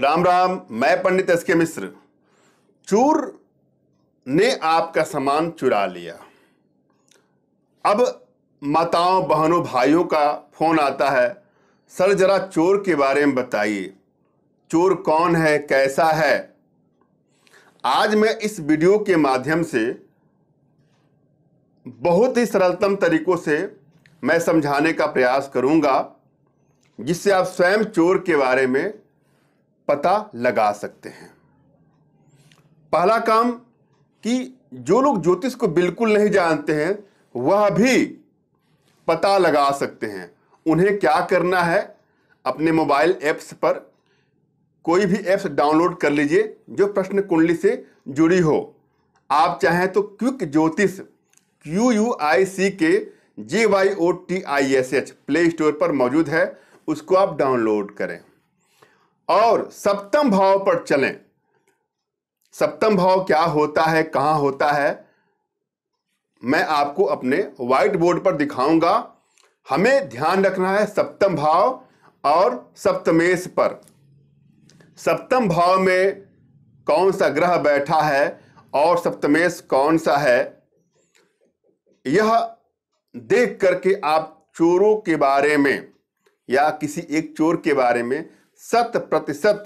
राम राम मैं पंडित एस के मिश्र चोर ने आपका सामान चुरा लिया अब माताओं बहनों भाइयों का फोन आता है सर जरा चोर के बारे में बताइए चोर कौन है कैसा है आज मैं इस वीडियो के माध्यम से बहुत ही सरलतम तरीकों से मैं समझाने का प्रयास करूंगा जिससे आप स्वयं चोर के बारे में पता लगा सकते हैं पहला काम कि जो लोग ज्योतिष को बिल्कुल नहीं जानते हैं वह भी पता लगा सकते हैं उन्हें क्या करना है अपने मोबाइल ऐप्स पर कोई भी ऐप्स डाउनलोड कर लीजिए जो प्रश्न कुंडली से जुड़ी हो आप चाहें तो क्विक ज्योतिष Q U I C K J Y O T I S H play store पर मौजूद है उसको आप डाउनलोड करें और सप्तम भाव पर चलें सप्तम भाव क्या होता है कहां होता है मैं आपको अपने व्हाइट बोर्ड पर दिखाऊंगा हमें ध्यान रखना है सप्तम भाव और सप्तमेश पर सप्तम भाव में कौन सा ग्रह बैठा है और सप्तमेश कौन सा है यह देख करके आप चोरों के बारे में या किसी एक चोर के बारे में शत प्रतिशत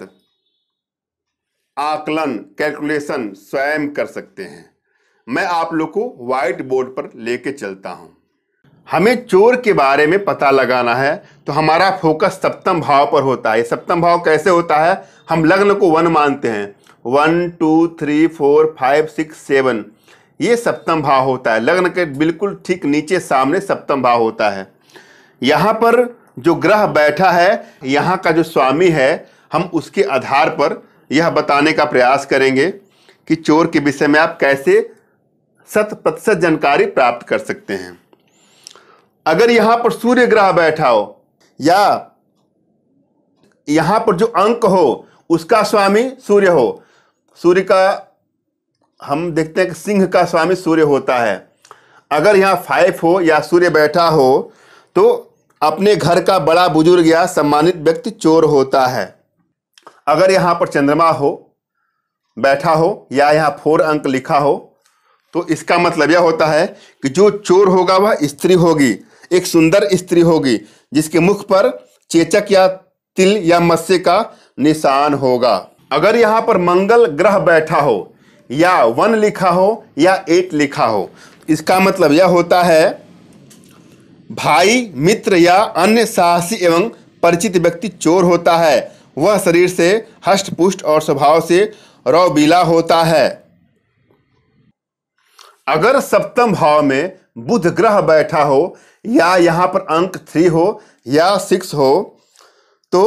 आकलन कैलकुलेशन स्वयं कर सकते हैं मैं आप लोग को व्हाइट बोर्ड पर लेके चलता हूं हमें चोर के बारे में पता लगाना है तो हमारा फोकस सप्तम भाव पर होता है सप्तम भाव कैसे होता है हम लग्न को वन मानते हैं one two three four five six seven ये सप्तम भाव होता है लग्न के बिल्कुल ठीक नीचे सामने सप्तम भाव होता है यहाँ पर जो ग्रह बैठा है यहाँ का जो स्वामी है हम उसके आधार पर यह बताने का प्रयास करेंगे कि चोर के विषय में आप कैसे शत प्रतिशत जानकारी प्राप्त कर सकते हैं अगर यहाँ पर सूर्य ग्रह बैठा हो या यहाँ पर जो अंक हो उसका स्वामी सूर्य हो सूर्य का हम देखते हैं कि सिंह का स्वामी सूर्य होता है अगर यहाँ फाइव हो या सूर्य बैठा हो तो अपने घर का बड़ा बुजुर्ग या सम्मानित व्यक्ति चोर होता है अगर यहाँ पर चंद्रमा हो बैठा हो या यहाँ फोर अंक लिखा हो तो इसका मतलब यह होता है कि जो चोर होगा वह स्त्री होगी एक सुंदर स्त्री होगी जिसके मुख पर चेचक या तिल या मत्स्य का निशान होगा अगर यहाँ पर मंगल ग्रह बैठा हो या वन लिखा हो या एट लिखा हो इसका मतलब यह होता है भाई मित्र या अन्य साहसी एवं परिचित व्यक्ति चोर होता है वह शरीर से हष्टपुष्ट और स्वभाव से रौबीला होता है अगर सप्तम भाव में बुध ग्रह बैठा हो या यहाँ पर अंक थ्री हो या सिक्स हो तो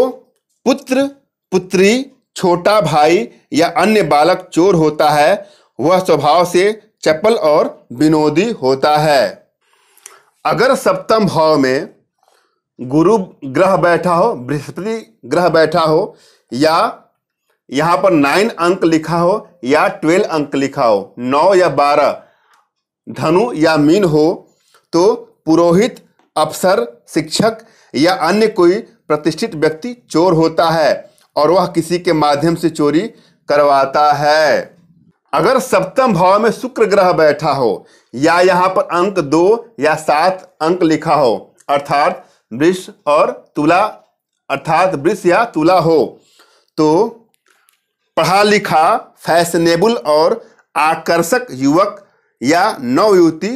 पुत्र पुत्री छोटा भाई या अन्य बालक चोर होता है वह स्वभाव से चपल और विनोदी होता है अगर सप्तम भाव में गुरु ग्रह बैठा हो बृहस्पति ग्रह बैठा हो या यहाँ पर नाइन अंक लिखा हो या ट्वेल्व अंक लिखा हो नौ या बारह धनु या मीन हो तो पुरोहित अफसर शिक्षक या अन्य कोई प्रतिष्ठित व्यक्ति चोर होता है और वह किसी के माध्यम से चोरी करवाता है अगर सप्तम भाव में शुक्र ग्रह बैठा हो या यहाँ पर अंक दो या सात अंक लिखा हो अर्थात वृक्ष और तुला अर्थात वृक्ष या तुला हो तो पढ़ा लिखा फैशनेबल और आकर्षक युवक या नवयुवती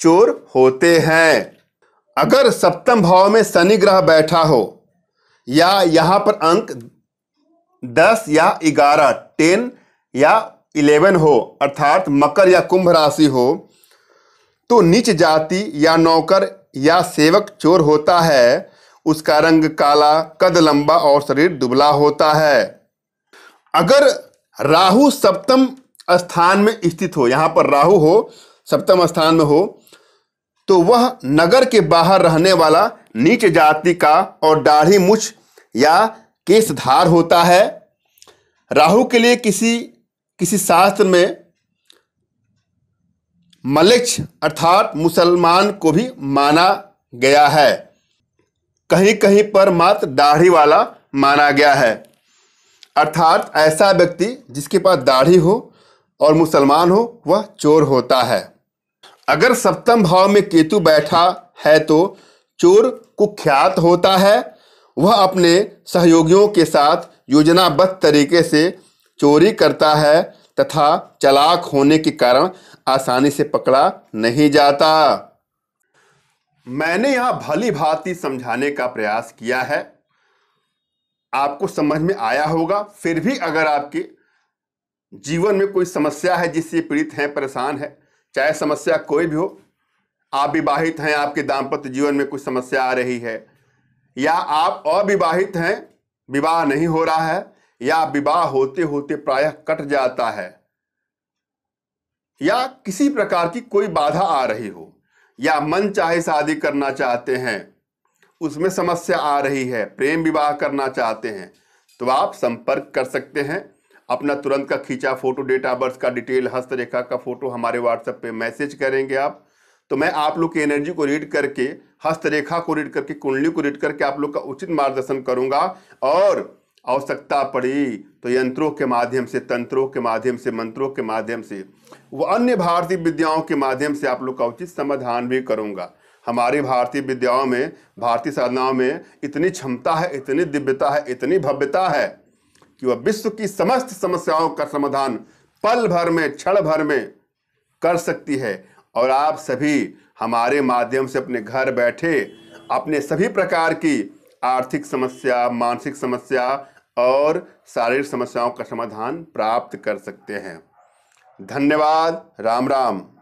चोर होते हैं अगर सप्तम भाव में शनि ग्रह बैठा हो या यहाँ पर अंक दस या ग्यारह टेन या इलेवन हो अर्थात मकर या कुंभ राशि हो तो नीच जाति या नौकर या सेवक चोर होता है उसका रंग काला कद लंबा और शरीर दुबला होता है अगर राहु सप्तम स्थान में स्थित हो यहाँ पर राहु हो सप्तम स्थान में हो तो वह नगर के बाहर रहने वाला नीच जाति का और दाढ़ी मुछ या केसधार होता है राहु के लिए किसी किसी शास्त्र में मलिक्ष अर्थात मुसलमान को भी माना गया है कहीं कहीं पर मात्र दाढ़ी वाला माना गया है अर्थात ऐसा व्यक्ति जिसके पास दाढ़ी हो और मुसलमान हो वह चोर होता है अगर सप्तम भाव में केतु बैठा है तो चोर कुख्यात होता है वह अपने सहयोगियों के साथ योजनाबद्ध तरीके से चोरी करता है तथा चलाक होने के कारण आसानी से पकड़ा नहीं जाता मैंने यहां भली भांति समझाने का प्रयास किया है आपको समझ में आया होगा फिर भी अगर आपके जीवन में कोई समस्या है जिससे पीड़ित हैं परेशान है चाहे समस्या कोई भी हो आप विवाहित हैं आपके दाम्पत्य जीवन में कुछ समस्या आ रही है या आप अविवाहित हैं विवाह नहीं हो रहा है या विवाह होते होते प्रायः कट जाता है या किसी प्रकार की कोई बाधा आ रही हो या मन चाहे शादी करना चाहते हैं उसमें समस्या आ रही है प्रेम विवाह करना चाहते हैं तो आप संपर्क कर सकते हैं अपना तुरंत का खींचा फोटो डेट ऑफ बर्थ का डिटेल हस्तरेखा का फोटो हमारे व्हाट्सएप पे मैसेज करेंगे आप तो मैं आप लोग की एनर्जी को रीड करके हस्तरेखा को रीड करके कुंडली को रीड करके आप लोग का उचित मार्गदर्शन करूंगा और आवश्यकता पड़ी तो यंत्रों के माध्यम से तंत्रों के माध्यम से मंत्रों के माध्यम से व अन्य भारतीय विद्याओं के माध्यम से आप लोग का उचित समाधान भी करूँगा हमारी भारतीय विद्याओं में भारतीय साधनाओं में इतनी क्षमता है इतनी दिव्यता है इतनी भव्यता है कि वह विश्व की समस्त समस्याओं का समाधान पल भर में क्षण भर में कर सकती है और आप सभी हमारे माध्यम से अपने घर बैठे अपने सभी प्रकार की आर्थिक समस्या मानसिक समस्या और शारीरिक समस्याओं का समाधान प्राप्त कर सकते हैं धन्यवाद राम राम